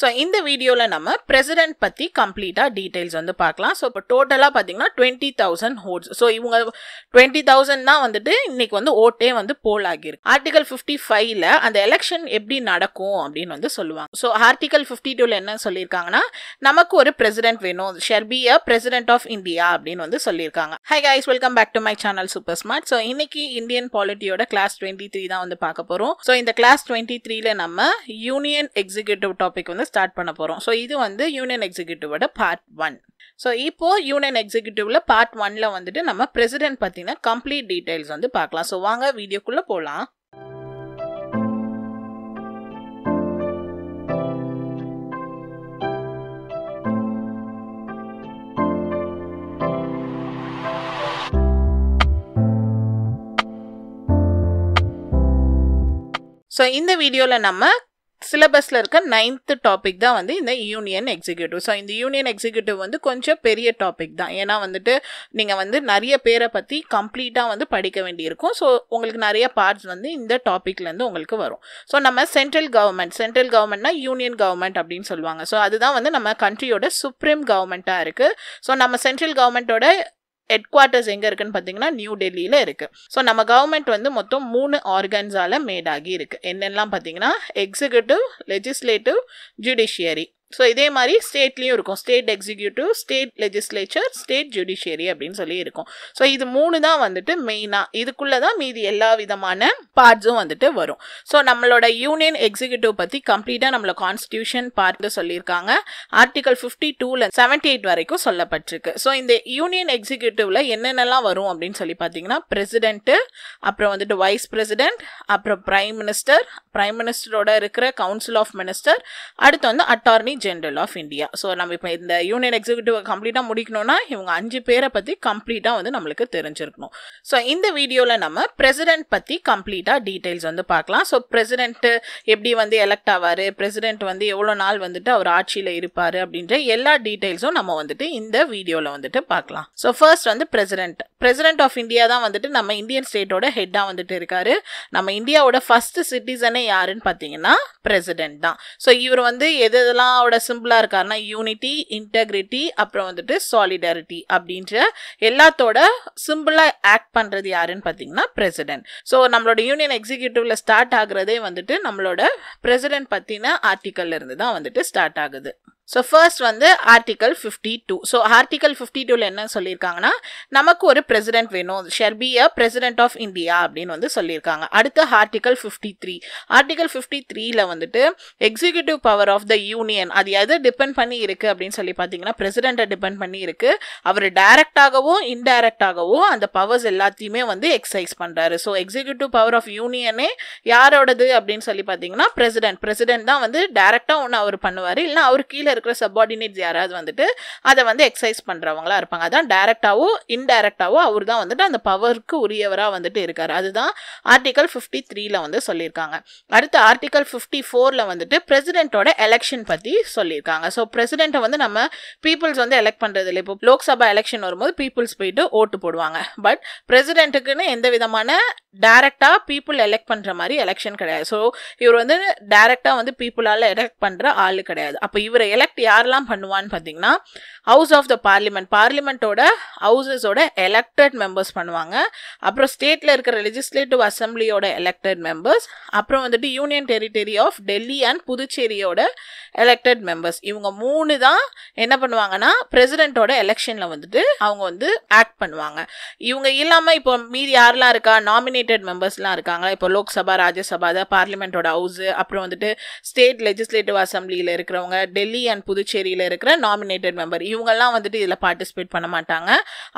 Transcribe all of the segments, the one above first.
so இந்த வீடியோவில் நம்ம பிரசிடென்ட் பற்றி கம்ப்ளீட்டாக டீட்டெயில்ஸ் வந்து பார்க்கலாம் ஸோ இப்போ டோட்டலாக பார்த்தீங்கன்னா டுவெண்ட்டி தௌசண்ட் ஹோட்ஸ் ஸோ இவங்க டுவெண்ட்டி தௌசண்ட் தான் வந்துட்டு இன்னைக்கு வந்து ஓட்டே வந்து போல் ஆகியிருக்கு ஆர்டிகல் ஃபிஃப்டி ஃபைவ்ல அந்த எலெக்ஷன் எப்படி நடக்கும் அப்படின்னு வந்து சொல்லுவாங்க ஸோ ஆர்டிகல் ஃபிஃப்டி டூவில் என்ன சொல்லியிருக்காங்கன்னா நமக்கு ஒரு பிரசிடென்ட் வேணும் shall be a president of India அப்படின்னு வந்து சொல்லியிருக்காங்க hi guys welcome back to my channel super smart so இன்னைக்கு இந்தியன் பாலிட்டியோட கிளாஸ் டுவெண்ட்டி த்ரீ தான் வந்து பார்க்க போகிறோம் ஸோ இந்த கிளாஸ் டுவெண்ட்டி த்ரீல நம்ம யூனியன் எக்ஸிக்யூட்டிவ் டாபிக் வந்து ஸ்டார்ட் பண்ண போகிறோம் ஸோ இது வந்து யூனியன் எக்ஸிக்யூட்டிவோட பார்ட் ஒன் ஸோ இப்போது யூனியன் எக்ஸிக்யூட்டிவில் பார்ட் ஒன்ல வந்துட்டு நம்ம பிரசிடென்ட் பற்றின கம்ப்ளீட் டீட்டெயில்ஸ் வந்து பார்க்கலாம் ஸோ வாங்க வீடியோக்குள்ளே போகலாம் ஸோ இந்த வீடியோவில் நம்ம சிலபஸில் இருக்க நைன்த்து டாபிக் தான் வந்து இந்த யூனியன் எக்ஸிக்யூட்டிவ் ஸோ இந்த யூனியன் எக்ஸிக்யூட்டிவ் வந்து கொஞ்சம் பெரிய டாபிக் தான் ஏன்னா வந்துட்டு நீங்கள் வந்து நிறைய பேரை பற்றி கம்ப்ளீட்டாக வந்து படிக்க வேண்டியிருக்கும் ஸோ உங்களுக்கு நிறைய பார்ட்ஸ் வந்து இந்த டாப்பிக்லேருந்து உங்களுக்கு வரும் ஸோ நம்ம சென்ட்ரல் கவர்மெண்ட் சென்ட்ரல் கவர்மெண்ட்னா யூனியன் கவர்மெண்ட் அப்படின்னு சொல்லுவாங்க ஸோ அதுதான் வந்து நம்ம கண்ட்ரியோட சுப்ரீம் கவர்மெண்ட்டாக இருக்குது ஸோ நம்ம சென்ட்ரல் கவர்மெண்ட்டோட ஹெட் குவார்ட்டர்ஸ் எங்கே இருக்குன்னு பார்த்தீங்கன்னா நியூ டெல்லியில் இருக்குது ஸோ நம்ம கவர்மெண்ட் வந்து மொத்தம் மூணு ஆர்கன்ஸால் மேடாகி இருக்குது என்னென்னலாம் பார்த்தீங்கன்னா எக்ஸிக்யூட்டிவ் லெஜிஸ்லேட்டிவ் ஜுடிஷியரி ஸோ இதே மாதிரி ஸ்டேட்லேயும் இருக்கும் state executive state legislature state judiciary அப்படின்னு சொல்லி இருக்கும் ஸோ இது மூணு தான் வந்துட்டு மெயினாக இதுக்குள்ளே தான் மீதி எல்லா விதமான பார்ட்ஸும் வந்துட்டு வரும் ஸோ நம்மளோட யூனியன் எக்ஸிக்யூட்டிவ் பற்றி கம்ப்ளீட்டாக நம்மளோட கான்ஸ்டியூஷன் பார்ட்டு சொல்லியிருக்காங்க ஆர்டிகல் ஃபிஃப்டி டூவில் செவன்டி எயிட் வரைக்கும் சொல்லப்பட்டிருக்கு ஸோ இந்த யூனியன் எக்ஸிக்யூட்டிவ்ல என்னென்னலாம் வரும் அப்படின்னு சொல்லி பார்த்தீங்கன்னா பிரசிடென்ட்டு அப்புறம் வந்துட்டு வைஸ் பிரசிடென்ட் அப்புறம் ப்ரைம் மினிஸ்டர் ப்ரைம் மினிஸ்டரோட இருக்கிற கவுன்சில் ஆஃப் மினிஸ்டர் அடுத்து வந்து attorney general of India so நம்ம இப்போ இந்த யூனியன் எக்ஸிக்யூட்டிவ் கம்ப்ளீட்டாக முடிக்கணும்னா இவங்க அஞ்சு பேரை பற்றி கம்ப்ளீட்டாக வந்து நம்மளுக்கு தெரிஞ்சிருக்கணும் ஸோ இந்த வீடியோவில் நம்ம பிரசிடென்ட் பற்றி கம்ப்ளீட்டாக டீட்டெயில்ஸ் வந்து பார்க்கலாம் ஸோ பிரசிடென்ட்டு எப்படி வந்து எலெக்ட் ஆவார் பிரசிடென்ட் வந்து எவ்வளோ நாள் வந்துட்டு அவர் ஆட்சியில் இருப்பார் அப்படின்ற எல்லா டீட்டெயில்ஸும் நம்ம வந்துட்டு இந்த வீடியோவில் வந்துட்டு பார்க்கலாம் ஸோ ஃபர்ஸ்ட் வந்து பிரசிடென்ட் பிரசிடென்ட் ஆஃப் இந்தியா தான் வந்துட்டு நம்ம இந்தியன் ஸ்டேட்டோட ஹெட்டாக வந்துட்டு இருக்காரு நம்ம இந்தியாவோட ஃபஸ்ட்டு சிட்டிசனே யாருன்னு பார்த்தீங்கன்னா பிரசிடென்ட் தான் ஸோ இவர் வந்து எது எதெல்லாம் அண்ணாவோட சிம்பிளாக இருக்காருன்னா யூனிட்டி இன்டெகிரிட்டி அப்புறம் வந்துட்டு சாலிடாரிட்டி அப்படின்ற எல்லாத்தோட சிம்பிளாக ஆக்ட் பண்ணுறது யாருன்னு பார்த்தீங்கன்னா பிரசிடென்ட் ஸோ நம்மளோட யூனியன் எக்ஸிக்யூட்டிவ்ல ஸ்டார்ட் ஆகுறதே வந்துட்டு நம்மளோட பிரசிடென்ட் பற்றின ஆர்டிக்கல்ல தான் வந்துட்டு ஸ்டார்ட் ஆகுது ஸோ ஃபர்ஸ்ட் வந்து article fifty two so article fifty டூவில் என்ன சொல்லியிருக்காங்கன்னா நமக்கு ஒரு பிரசிடென்ட் வேணும் shall be a president of India அப்படின்னு வந்து சொல்லியிருக்காங்க அடுத்து article fifty three article fifty த்ரீல வந்துட்டு executive power of the union அது எது டிபெண்ட் பண்ணி இருக்குது அப்படின்னு சொல்லி பார்த்தீங்கன்னா பிரசிடெண்ட்டை டிபெண்ட் பண்ணி இருக்குது அவர் டைரக்டாகவும் இன்டைரக்டாகவும் அந்த பவர்ஸ் எல்லாத்தையுமே வந்து எக்ஸசைஸ் பண்ணுறாரு ஸோ எக்ஸிக்யூட்டிவ் பவர் ஆஃப் யூனியனே யாரோடது அப்படின்னு சொல்லி பார்த்தீங்கன்னா பிரசிடென்ட் பிரசிடென்ட் தான் வந்து டைரெக்டாக ஒன்று அவர் பண்ணுவார் இல்லைனா அவர் கீழே இருக்கிற சப்பார்டினேட்ஸ் யாராவது வந்துட்டு அதை வந்து எக்ஸசைஸ் பண்ணுறவங்களா இருப்பாங்க அதான் டைரெக்டாவோ இன்டைரக்டாவோ அவர் தான் வந்துட்டு அந்த பவருக்கு உரியவராக வந்துட்டு இருக்கார் அதுதான் ஆர்டிகல் ஃபிஃப்டி த்ரீல வந்து சொல்லியிருக்காங்க அடுத்து ஆர்டிகல் ஃபிஃப்டி ஃபோரில் வந்துட்டு பிரசிடென்ட்டோட எலெக்ஷன் பற்றி சொல்லியிருக்காங்க ஸோ பிரசிடென்ட்டை வந்து நம்ம பீப்புள்ஸ் வந்து எலெக்ட் பண்ணுறது இல்லை இப்போ லோக்சபா எலெக்ஷன் வரும்போது பீப்புள்ஸ் போயிட்டு ஓட்டு போடுவாங்க பட் பிரசிடென்ட்டுக்குன்னு எந்த விதமான டேரெக்டாக பீப்புள் எலெக்ட் பண்ணுற மாதிரி எலெக்ஷன் கிடையாது ஸோ இவர் வந்து டேரெக்டாக வந்து பீப்புளால் எலெக்ட் பண்ணுற ஆள் கிடையாது அப்போ இவரை எலெக்ட் எலெக்ட் யாரெல்லாம் பண்ணுவான்னு பார்த்தீங்கன்னா ஹவுஸ் ஆஃப் த பார்லிமெண்ட் பார்லிமெண்ட்டோட ஹவுசஸோட எலெக்டட் மெம்பர்ஸ் பண்ணுவாங்க அப்புறம் ஸ்டேட்டில் இருக்கிற லெஜிஸ்லேட்டிவ் அசம்பிளியோட எலெக்டட் மெம்பர்ஸ் அப்புறம் வந்துட்டு union territory of Delhi and புதுச்சேரியோட எலெக்டட் மெம்பர்ஸ் இவங்க மூணு தான் என்ன பண்ணுவாங்கன்னா பிரசிடென்ட்டோட எலெக்ஷனில் வந்துட்டு அவங்க வந்து ஆக்ட் பண்ணுவாங்க இவங்க இல்லாமல் இப்போ மீதி யாரெல்லாம் இருக்கா நாமினேட்டட் மெம்பர்ஸ்லாம் இருக்காங்களா இப்போ லோக்சபா ராஜ்யசபா பார்லிமெண்ட்டோட ஹவுஸு அப்புறம் வந்துட்டு ஸ்டேட் லெஜிஸ்லேட்டிவ் அசம்பிளியில் இருக்கிறவங்க டெல்லி அண்ட் அண்ட் புதுச்சேரியில் இருக்கிற நாமினேட்டட் மெம்பர் இவங்கெல்லாம் வந்துட்டு இதில் பார்ட்டிசிபேட் பண்ண மாட்டாங்க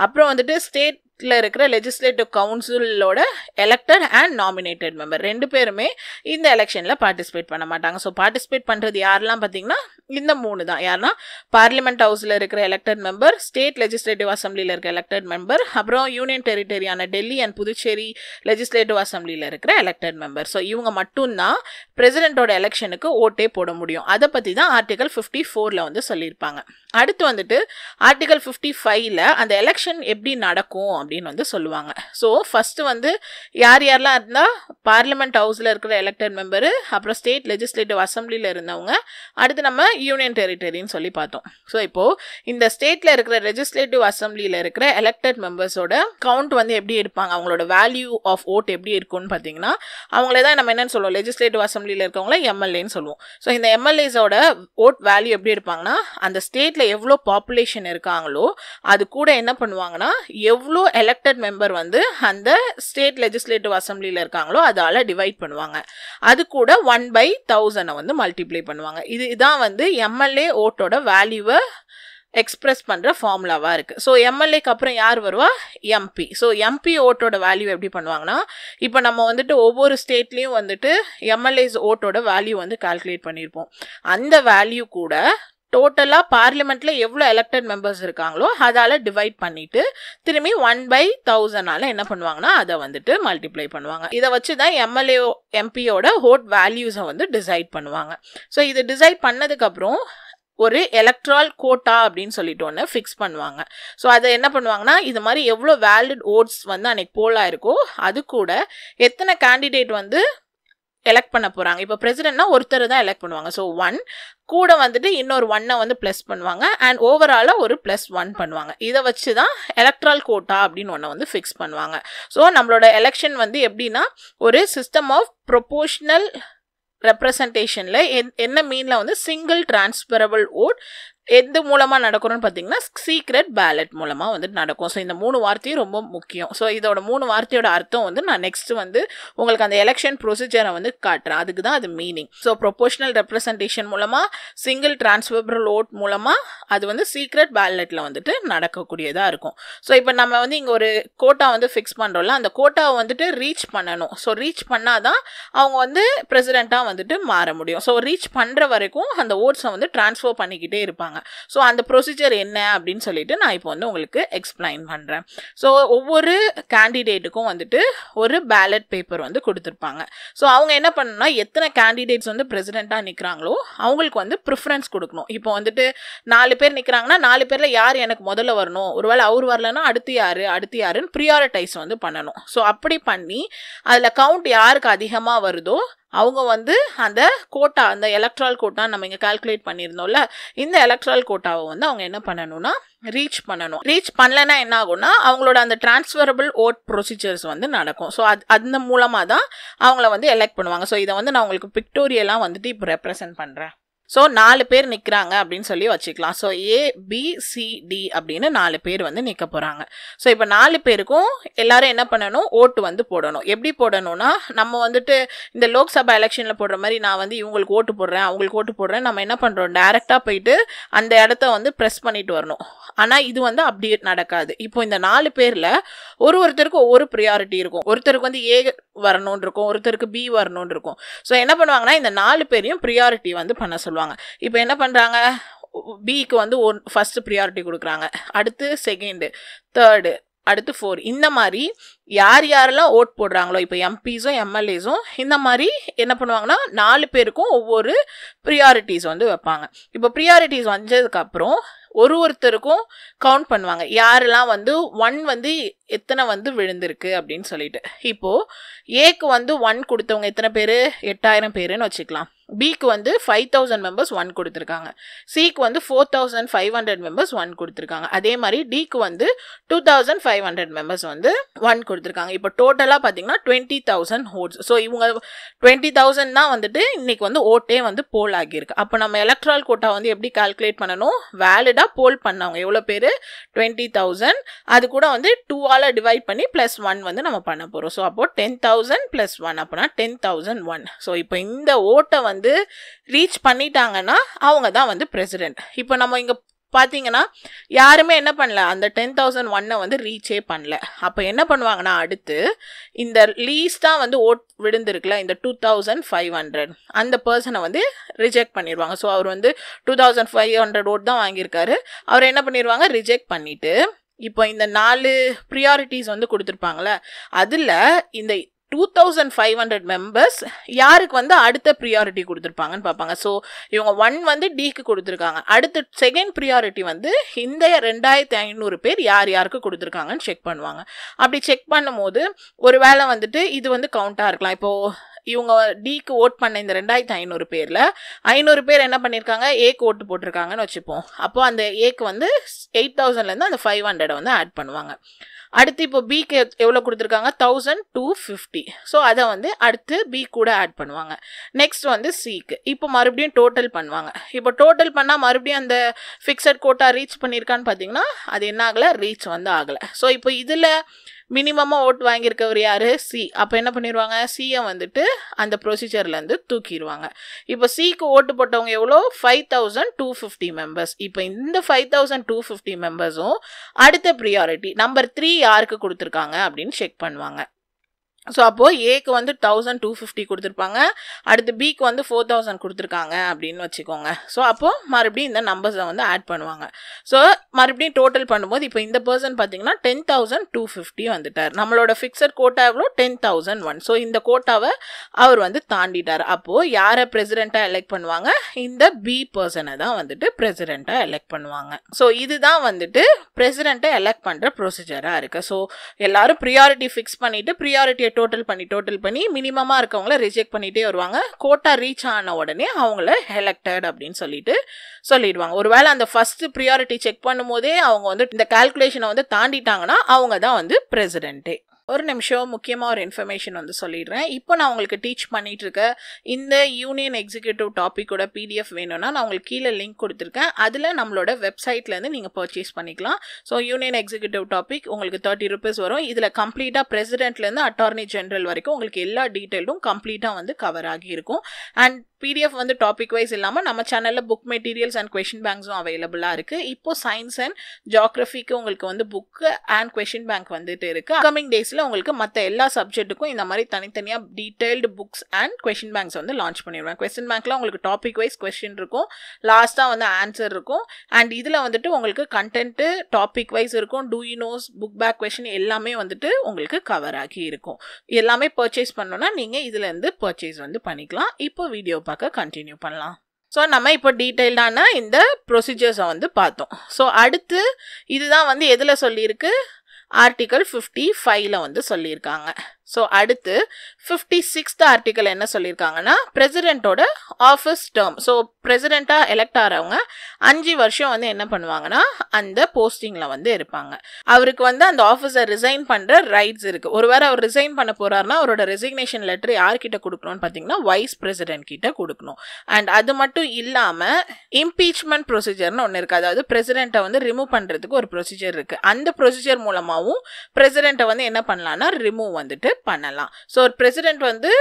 அப்புறம் வந்துட்டு ஸ்டேட் ஸ்டேட்டில் இருக்கிற லெஜிஸ்லேட்டிவ் கவுன்சிலோட எலெக்டர் அண்ட் நாமினேட்டட் மெம்பர் ரெண்டு பேருமே இந்த எலெக்ஷனில் பார்ட்டிசிபேட் பண்ண மாட்டாங்க ஸோ பார்ட்டிசிபேட் பண்ணுறது யாரெல்லாம் பார்த்தீங்கன்னா இந்த மூணு தான் யாருன்னா பார்லிமெண்ட் ஹவுஸில் இருக்கிற எலெக்டட் மெம்பர் ஸ்டேட் லெஜிஸ்லேட்டிவ் அசம்பிளியில் இருக்கிற எலெக்டட் மெம்பர் அப்புறம் யூனியன் டெரிட்டரியான டெல்லி அண்ட் புதுச்சேரி லெஜிஸ்லேட்டிவ் அசம்பிளியில் இருக்கிற எலெக்டட் மெம்பர் ஸோ இவங்க மட்டும்தான் பிரசிடென்ட்டோட எலெக்ஷனுக்கு ஓட்டே போட முடியும் அதை பற்றி தான் ஆர்டிகல் ஃபிஃப்டி ஃபோரில் வந்து சொல்லியிருப்பாங்க அடுத்து வந்துட்டு ஆர்டிகல் ஃபிஃப்டி ஃபைவ்ல அந்த எலெக்ஷன் எப்படி நடக்கும் அப்படின்னு வந்து சொல்லுவாங்க ஸோ ஃபஸ்ட்டு வந்து யார் யாரெல்லாம் இருந்தால் பார்லிமெண்ட் ஹவுஸில் இருக்கிற எலெக்டட் மெம்பரு அப்புறம் ஸ்டேட் லெஜிஸ்லேட்டிவ் அசம்பிளியில் இருந்தவங்க அடுத்து நம்ம யூனியன் டெரிட்டரின்னு சொல்லி பார்த்தோம் ஸோ இப்போது இந்த ஸ்டேட்டில் இருக்கிற லெஜிஸ்லேட்டிவ் அசம்பிளியில் இருக்கிற எலெக்டட் மெம்பர்ஸோட கவுண்ட் வந்து எப்படி எடுப்பாங்க அவங்களோட வேல்யூ ஆஃப் ஓட் எப்படி இருக்கும்னு பார்த்தீங்கன்னா அவங்கள தான் நம்ம என்னென்னு சொல்லுவோம் லெஜிஸ்லேட்டிவ் அசம்பிளியில் இருக்கவங்கள எம்எல்ஏன்னு சொல்லுவோம் ஸோ இந்த எம்எல்ஏஸோட ஓட் வேல்யூ எப்படி இருப்பாங்கன்னா அந்த ஸ்டேட்டில் எவ்வளோ பாப்புலேஷன் இருக்காங்களோ அது கூட என்ன பண்ணுவாங்கன்னா எவ்வளோ எலெக்டட் மெம்பர் வந்து அந்த ஸ்டேட் லெஜிஸ்லேட்டிவ் அசம்பிளியில் இருக்காங்களோ அதால் டிவைட் பண்ணுவாங்க அது கூட ஒன் பை தௌசண்டை வந்து மல்டிப்ளை பண்ணுவாங்க இது இதான் வந்து எம்எல்ஏ ஓட்டோட வேல்யூவை எக்ஸ்பிரஸ் பண்ணுற ஃபார்முலாவாக இருக்குது ஸோ எம்எல்ஏக்கு அப்புறம் யார் வருவா எம்பி ஸோ எம்பி ஓட்டோட வேல்யூ எப்படி பண்ணுவாங்கன்னா இப்போ நம்ம வந்துட்டு ஒவ்வொரு ஸ்டேட்லேயும் வந்துட்டு எம்எல்ஏஸ் ஓட்டோட வேல்யூ வந்து கால்குலேட் பண்ணியிருப்போம் அந்த வேல்யூ கூட டோட்டலாக பார்லிமெண்ட்டில் எவ்வளோ எலெக்டட் மெம்பர்ஸ் இருக்காங்களோ அதால் டிவைட் பண்ணிவிட்டு திரும்பி ஒன் பை தௌசண்டால் என்ன பண்ணுவாங்கன்னா அதை வந்துட்டு மல்டிப்ளை பண்ணுவாங்க இதை வச்சு தான் எம்எல்ஏ எம்பியோட ஹோட் வேல்யூஸை வந்து டிசைட் பண்ணுவாங்க ஸோ இது டிசைட் பண்ணதுக்கப்புறம் ஒரு எலக்ட்ரால் கோட்டா அப்படின்னு சொல்லிட்டு ஒன்று ஃபிக்ஸ் பண்ணுவாங்க ஸோ அதை என்ன பண்ணுவாங்கன்னா இது மாதிரி எவ்வளோ வேலிட் ஓட்ஸ் வந்து அன்னைக்கு போலாக இருக்கோ அது கூட எத்தனை கேண்டிடேட் வந்து எலெக்ட் பண்ண போகிறாங்க இப்போ பிரசிடென்ட்னா ஒருத்தர் தான் எலெக்ட் பண்ணுவாங்க ஸோ ஒன் கூட வந்துட்டு இன்னொரு ஒன்னை வந்து ப்ளஸ் பண்ணுவாங்க அண்ட் ஓவராலாக ஒரு ப்ளஸ் ஒன் பண்ணுவாங்க இதை வச்சு தான் எலக்ட்ரல் கோட்டா அப்படின்னு ஒன்று வந்து ஃபிக்ஸ் பண்ணுவாங்க ஸோ நம்மளோட எலெக்ஷன் வந்து எப்படின்னா ஒரு சிஸ்டம் ஆஃப் ப்ரொபோஷ்னல் ரெப்ரசன்டேஷனில் என் என்ன மீனில் வந்து சிங்கிள் டிரான்ஸ்பரபிள் ஓட் எது மூலமாக நடக்கணும்னு பார்த்தீங்கன்னா சீக்ரெட் பேலட் மூலமாக வந்து நடக்கும் ஸோ இந்த மூணு வார்த்தையும் ரொம்ப முக்கியம் ஸோ இதோட மூணு வார்த்தையோட அர்த்தம் வந்து நான் நெக்ஸ்ட் வந்து உங்களுக்கு அந்த எலெக்ஷன் ப்ரொசீஜரை வந்து காட்டுறேன் அதுக்கு தான் அது மீனிங் ஸோ ப்ரொபோஷனல் ரெப்ரஸன்டேஷன் மூலமாக சிங்கிள் டிரான்ஸ்ஃபரபிள் ஓட் மூலமாக அது வந்து சீக்ரெட் பேலட்டில் வந்துட்டு நடக்கக்கூடியதாக இருக்கும் ஸோ இப்போ நம்ம வந்து இங்கே ஒரு கோட்டா வந்து ஃபிக்ஸ் பண்ணுறோம்ல அந்த கோட்டாவை வந்துட்டு ரீச் பண்ணணும் ஸோ ரீச் பண்ணால் தான் அவங்க வந்து பிரசிடெண்ட்டாக வந்துட்டு மாற முடியும் ஸோ ரீச் பண்ணுற வரைக்கும் அந்த ஓட்ஸை வந்து டிரான்ஸ்ஃபர் பண்ணிக்கிட்டே இருப்பாங்க ஸோ அந்த ப்ரொசீஜர் என்ன அப்படின்னு சொல்லிட்டு நான் இப்போ வந்து உங்களுக்கு எக்ஸ்பிளைன் பண்ணுறேன் ஸோ ஒவ்வொரு கேண்டிடேட்டுக்கும் வந்துட்டு ஒரு பேலட் பேப்பர் வந்து கொடுத்துருப்பாங்க ஸோ அவங்க என்ன பண்ணணும்னா எத்தனை கேண்டிடேட்ஸ் வந்து ப்ரெசிடெண்ட்டாக நிற்கிறாங்களோ அவங்களுக்கு வந்து ப்ரிஃபரன்ஸ் கொடுக்கணும் இப்போ வந்துட்டு நாலு பேர் நிற்கிறாங்கன்னா நாலு பேரில் யார் எனக்கு முதல்ல வரணும் ஒருவேளை அவர் வரலன்னா அடுத்து யார் அடுத்து யாருன்னு ப்ரியாரிட்டைஸ் வந்து பண்ணணும் ஸோ அப்படி பண்ணி அதில் கவுண்ட் யாருக்கு அதிகமாக வருதோ அவங்க வந்து அந்த கோட்டா அந்த எலக்ட்ரால் கோட்டா நம்ம இங்கே கால்குலேட் பண்ணியிருந்தோம்ல இந்த எலக்ட்ரால் கோட்டாவை வந்து அவங்க என்ன பண்ணணும்னா ரீச் பண்ணணும் ரீச் பண்ணலன்னா என்ன ஆகும்னா அவங்களோட அந்த டிரான்ஸ்ஃபரபிள் ஓட் ப்ரொசீஜர்ஸ் வந்து நடக்கும் ஸோ அது அந்த மூலமாக தான் அவங்கள வந்து எலெக்ட் பண்ணுவாங்க ஸோ இதை வந்து நான் உங்களுக்கு பிக்டோரியெல்லாம் வந்துட்டு இப்போ ரெப்ரசன்ட் பண்ணுறேன் ஸோ நாலு பேர் நிற்கிறாங்க அப்படின்னு சொல்லி வச்சுக்கலாம் so A B C D அப்படின்னு நாலு பேர் வந்து நிற்க போகிறாங்க ஸோ இப்போ நாலு பேருக்கும் எல்லாரும் என்ன பண்ணணும் ஓட்டு வந்து போடணும் எப்படி போடணும்னா நம்ம வந்துட்டு இந்த லோக்சபா எலெக்ஷனில் போடுற மாதிரி நான் வந்து இவங்களுக்கு ஓட்டு போடுறேன் அவங்களுக்கு ஓட்டு போடுறேன் நம்ம என்ன பண்ணுறோம் டேரெக்டாக போயிட்டு அந்த இடத்த வந்து ப்ரெஸ் பண்ணிட்டு வரணும் ஆனால் இது வந்து அப்படி நடக்காது இப்போ இந்த நாலு பேரில் ஒரு ஒருத்தருக்கும் ஒவ்வொரு ப்ரியாரிட்டி இருக்கும் ஒருத்தருக்கு வந்து ஏ வரணும்னு இருக்கும் ஒருத்தருக்கு பி வரணும்னு இருக்கும் ஸோ என்ன பண்ணுவாங்கன்னா இந்த நாலு பேரையும் ப்ரியாரிட்டி வந்து பண்ண சொல்லுவாங்க சொல்லுவாங்க இப்போ என்ன பண்ணுறாங்க பிக்கு வந்து ஒன் ஃபஸ்ட்டு ப்ரியாரிட்டி கொடுக்குறாங்க அடுத்து செகண்டு தேர்டு அடுத்து ஃபோர் இந்த மாதிரி யார் யாரெல்லாம் ஓட் போடுறாங்களோ இப்போ எம்பிஸும் எம்எல்ஏஸும் இந்த மாதிரி என்ன பண்ணுவாங்கன்னா நாலு பேருக்கும் ஒவ்வொரு ப்ரியாரிட்டிஸ் வந்து வைப்பாங்க இப்போ ப்ரியாரிட்டிஸ் வந்ததுக்கப்புறம் ஒரு ஒருத்தருக்கும் கவுண்ட் பண்ணுவாங்க யாரெல்லாம் வந்து ஒன் வந்து எத்தனை வந்து விழுந்திருக்கு அப்படின்னு சொல்லிட்டு இப்போது ஏக்கு வந்து ஒன் கொடுத்தவங்க எத்தனை பேர் எட்டாயிரம் பேருன்னு வச்சுக்கலாம் பிக்கு வந்து ஃபைவ் தௌசண்ட் மெம்பர்ஸ் ஒன் கொடுத்துருக்காங்க சிக்கு வந்து four thousand five hundred members one கொடுத்துருக்காங்க அதே மாதிரி டிக்கு வந்து two thousand five hundred members வந்து ஒன் கொடுத்து கொடுத்துருக்காங்க இப்போ டோட்டலாக பார்த்தீங்கன்னா டுவெண்ட்டி தௌசண்ட் ஓட்ஸ் ஸோ இவங்க டுவெண்ட்டி தௌசண்ட் தான் வந்துட்டு இன்றைக்கி வந்து ஓட்டே வந்து போல் ஆகியிருக்கு அப்போ நம்ம எலக்ட்ரால் கோட்டா வந்து எப்படி கால்குலேட் பண்ணணும் வேலிடாக போல் பண்ணவங்க எவ்வளோ பேர் டுவெண்ட்டி தௌசண்ட் அது கூட வந்து டூவால் டிவைட் பண்ணி ப்ளஸ் ஒன் வந்து நம்ம பண்ண போகிறோம் ஸோ அப்போது டென் தௌசண்ட் ப்ளஸ் ஒன் அப்போனா டென் தௌசண்ட் ஒன் ஸோ இப்போ இந்த ஓட்டை வந்து ரீச் பண்ணிட்டாங்கன்னா அவங்க தான் வந்து பிரசிடென்ட் இப்போ நம்ம இங்கே பார்த்தீங்கன்னா யாருமே என்ன பண்ணல அந்த டென் தௌசண்ட் ஒன்னை வந்து ரீச்சே பண்ணல அப்போ என்ன பண்ணுவாங்கன்னா அடுத்து இந்த லீஸ் தான் வந்து ஓட் விழுந்திருக்குல்ல இந்த டூ தௌசண்ட் ஃபைவ் ஹண்ட்ரட் அந்த பர்சனை வந்து ரிஜெக்ட் பண்ணிடுவாங்க ஸோ அவர் வந்து two thousand five hundred vote தான் வாங்கியிருக்காரு அவர் என்ன பண்ணிடுவாங்க ரிஜெக்ட் பண்ணிவிட்டு இப்போ இந்த நாலு ப்ரியாரிட்டிஸ் வந்து கொடுத்துருப்பாங்களே அதில் இந்த two thousand five hundred members யாருக்கு வந்து அடுத்த ப்ரியாரிட்டி கொடுத்துருப்பாங்கன்னு பார்ப்பாங்க ஸோ இவங்க ஒன் வந்து டிக்கு கொடுத்துருக்காங்க அடுத்த செகண்ட் ப்ரியாரிட்டி வந்து இந்த ரெண்டாயிரத்தி ஐநூறு பேர் யார் யாருக்கு கொடுத்துருக்காங்கன்னு செக் பண்ணுவாங்க அப்படி செக் பண்ணும்போது ஒரு வேளை வந்துட்டு இது வந்து கவுண்டாக இருக்கலாம் இப்போது இவங்க டிக்கு ஓட் பண்ண இந்த ரெண்டாயிரத்தி ஐநூறு பேரில் ஐநூறு பேர் என்ன பண்ணியிருக்காங்க ஏக்கு ஓட்டு போட்டிருக்காங்கன்னு வச்சுப்போம் அப்போ அந்த ஏக்கு வந்து எயிட் தௌசண்ட்லேருந்து அந்த ஃபைவ் ஹண்ட்ரடை வந்து ஆட் பண்ணுவாங்க அடுத்து இப்போ பிக்கு எவ்வளோ கொடுத்துருக்காங்க தௌசண்ட் டூ ஃபிஃப்டி ஸோ அதை வந்து அடுத்து பி கூட ஆட் பண்ணுவாங்க நெக்ஸ்ட் வந்து சிக்கு இப்போ மறுபடியும் டோட்டல் பண்ணுவாங்க இப்போ டோட்டல் பண்ணால் மறுபடியும் அந்த ஃபிக்ஸட் கோட்டா ரீச் பண்ணியிருக்கான்னு பார்த்தீங்கன்னா அது என்ன ஆகலை ரீச் வந்து ஆகலை ஸோ இப்போ இதில் மினிமமாக ஓட்டு வாங்கியிருக்கவர் யார் சி அப்போ என்ன பண்ணிடுவாங்க சியை வந்துட்டு அந்த ப்ரொசீஜர்லேருந்து தூக்கிடுவாங்க இப்போ சிக்கு ஓட்டு போட்டவங்க எவ்வளோ five thousand two fifty members இப்போ இந்த ஃபைவ் தௌசண்ட் டூ ஃபிஃப்டி மெம்பர்ஸும் அடுத்த ப்ரியாரிட்டி நம்பர் த்ரீ யாருக்கு கொடுத்துருக்காங்க அப்படின்னு செக் பண்ணுவாங்க ஸோ அப்போது ஏக்கு வந்து தௌசண்ட் டூ ஃபிஃப்டி கொடுத்துருப்பாங்க அடுத்து பிக்கு வந்து ஃபோர் தௌசண்ட் கொடுத்துருக்காங்க அப்படின்னு வச்சுக்கோங்க ஸோ அப்போது மறுபடியும் இந்த நம்பர்ஸை வந்து ஆட் பண்ணுவாங்க ஸோ மறுபடியும் டோட்டல் பண்ணும்போது இப்போ இந்த பர்சன் பார்த்தீங்கன்னா டென் தௌசண்ட் டூ ஃபிஃப்டி வந்துட்டார் நம்மளோட ஃபிக்ஸட் கோட்டா எவ்வளோ டென் தௌசண்ட் ஒன் ஸோ இந்த கோட்டாவை அவர் வந்து தாண்டிட்டார் அப்போது யாரை பிரசிடெண்ட்டாக எலெக்ட் பண்ணுவாங்க இந்த பி பர்சனை தான் வந்துட்டு பிரசிடெண்ட்டாக எலெக்ட் பண்ணுவாங்க ஸோ இதுதான் வந்துட்டு பிரசிடெண்ட்டை எலெக்ட் பண்ணுற ப்ரொசீஜராக இருக்குது ஸோ எல்லாரும் ப்ரியாரிட்டி ஃபிக்ஸ் பண்ணிவிட்டு ப்ரியாரிட்டியை டோட்டல் பண்ணி டோட்டல் பண்ணி மினிமமாக இருக்கவங்கள ரிஜெக்ட் பண்ணிகிட்டே வருவாங்க கோட்டா ரீச் ஆன உடனே அவங்கள எலெக்டட் அப்படின்னு சொல்லிட்டு சொல்லிடுவாங்க ஒருவேளை அந்த ஃபஸ்ட்டு ப்ரியாரிட்டி செக் பண்ணும்போதே அவங்க வந்து இந்த கால்குலேஷனை வந்து தாண்டிட்டாங்கன்னா அவங்க தான் வந்து பிரசிடென்ட்டே ஒரு நிமிஷம் முக்கியமாக ஒரு இன்ஃபர்மேஷன் வந்து சொல்லிடுறேன் இப்போ நான் உங்களுக்கு டீச் பண்ணிகிட்ருக்க இந்த யூனியன் எக்ஸிக்யூட்டிவ் டாப்பிக்கோட பிடிஎஃப் வேணும்னா நான் உங்களுக்கு கீழே லிங்க் கொடுத்துருக்கேன் அதில் நம்மளோட வெப்சைட்லேருந்து நீங்கள் பர்ச்சேஸ் பண்ணிக்கலாம் ஸோ யூனியன் எக்ஸிக்யூட்டிவ் டாபிக் உங்களுக்கு தேர்ட்டி ருபீஸ் வரும் இதில் கம்ப்ளீட்டாக பிரசிடென்ட்லேருந்து அட்டார்னி ஜென்ரல் வரைக்கும் உங்களுக்கு எல்லா டீட்டெயிலும் கம்ப்ளீட்டாக வந்து கவர் ஆகியிருக்கும் அண்ட் பிடிஎஃப் வந்து டாபிக் வைஸ் இல்லாமல் நம்ம சேனலில் புக் மெட்டீரியல்ஸ் அண்ட் கொஷின் பேங்க்ஸும் அவைலபிளாக இருக்குது இப்போது சயின்ஸ் அண்ட் ஜாக்ரஃபிக்கு உங்களுக்கு வந்து புக்கு அண்ட் கொஷின் பேங்க் வந்துட்டு இருக்குது கமிங் டேஸில் சிலபஸில் உங்களுக்கு மற்ற எல்லா சப்ஜெக்ட்டுக்கும் இந்த மாதிரி தனித்தனியாக detailed books and question banks வந்து லான்ச் பண்ணிடுவேன் கொஸ்டின் பேங்க்கில் உங்களுக்கு டாபிக் வைஸ் கொஸ்டின் இருக்கும் லாஸ்ட்டாக வந்து ஆன்சர் இருக்கும் அண்ட் இதில் வந்துட்டு உங்களுக்கு கண்டென்ட்டு டாபிக் வைஸ் இருக்கும் டூ யூ நோஸ் புக் பேக் கொஷின் எல்லாமே வந்துட்டு உங்களுக்கு கவர் ஆகி இருக்கும் எல்லாமே பர்ச்சேஸ் பண்ணோன்னா நீங்கள் இதுலேருந்து பர்ச்சேஸ் வந்து பண்ணிக்கலாம் இப்போ வீடியோ பார்க்க கண்டினியூ பண்ணலாம் ஸோ நம்ம இப்போ டீட்டெயில்டான இந்த ப்ரொசீஜர்ஸை வந்து பார்த்தோம் ஸோ அடுத்து இதுதான் வந்து எதில் சொல்லியிருக்கு ஆர்டிக்கல் ஃபிஃப்டி ஃபைவ்ல வந்து சொல்லியிருக்காங்க ஸோ அடுத்து ஃபிஃப்டி சிக்ஸ்த் ஆர்டிக்கல் என்ன சொல்லியிருக்காங்கன்னா பிரசிடெண்ட்டோட ஆஃபீஸ் டேர்ம் ஸோ பிரசிடெண்ட்டாக எலெக்ட் ஆகிறவங்க அஞ்சு வருஷம் வந்து என்ன பண்ணுவாங்கன்னா அந்த போஸ்டிங்கில் வந்து இருப்பாங்க அவருக்கு வந்து அந்த ஆஃபீஸை ரிசைன் பண்ணுற ரைட்ஸ் இருக்குது ஒருவேளை அவர் ரிசைன் பண்ண போகிறாருன்னா அவரோட ரெசிக்னேஷன் லெட்டர் யார்கிட்ட கொடுக்கணும்னு பார்த்தீங்கன்னா வைஸ் பிரசிடென்ட் கிட்ட கொடுக்கணும் அண்ட் அது மட்டும் இல்லாமல் இம்பீச்மெண்ட் ப்ரொசீஜர்னு ஒன்று இருக்குது அதாவது பிரசிடெண்ட்டை வந்து ரிமூவ் பண்ணுறதுக்கு ஒரு ப்ரொசீஜர் இருக்குது அந்த ப்ரொசீஜர் மூலமாகவும் பிரசிடெண்ட்டை வந்து என்ன பண்ணலான்னா ரிமூவ் வந்துட்டு பண்ணலாம் ஸோ ஒரு பிரசிடென்ட் வந்து